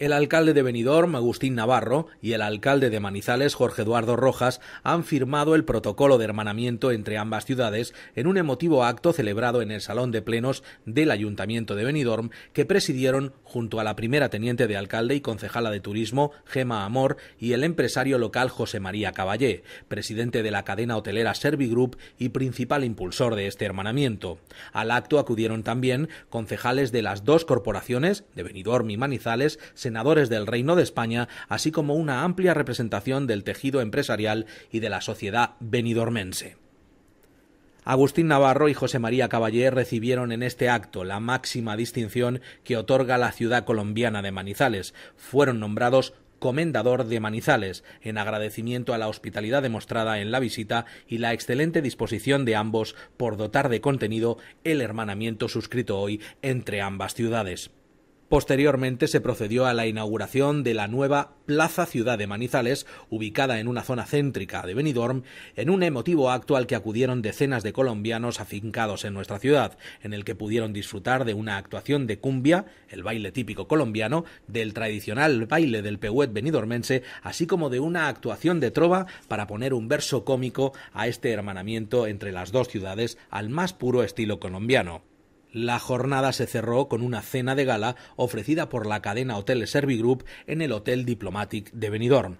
El alcalde de Benidorm, Agustín Navarro, y el alcalde de Manizales, Jorge Eduardo Rojas, han firmado el protocolo de hermanamiento entre ambas ciudades en un emotivo acto celebrado en el Salón de Plenos del Ayuntamiento de Benidorm, que presidieron junto a la primera teniente de alcalde y concejala de turismo, Gema Amor, y el empresario local José María Caballé, presidente de la cadena hotelera Servigroup y principal impulsor de este hermanamiento. Al acto acudieron también concejales de las dos corporaciones, de Benidorm y Manizales, senadores del Reino de España, así como una amplia representación del tejido empresarial y de la sociedad benidormense. Agustín Navarro y José María Caballé recibieron en este acto la máxima distinción que otorga la ciudad colombiana de Manizales. Fueron nombrados Comendador de Manizales, en agradecimiento a la hospitalidad demostrada en la visita y la excelente disposición de ambos por dotar de contenido el hermanamiento suscrito hoy entre ambas ciudades. Posteriormente se procedió a la inauguración de la nueva Plaza Ciudad de Manizales, ubicada en una zona céntrica de Benidorm, en un emotivo acto al que acudieron decenas de colombianos afincados en nuestra ciudad, en el que pudieron disfrutar de una actuación de cumbia, el baile típico colombiano, del tradicional baile del pehuet benidormense, así como de una actuación de trova para poner un verso cómico a este hermanamiento entre las dos ciudades al más puro estilo colombiano. La jornada se cerró con una cena de gala ofrecida por la cadena Hotel Servigroup en el Hotel Diplomatic de Benidorm.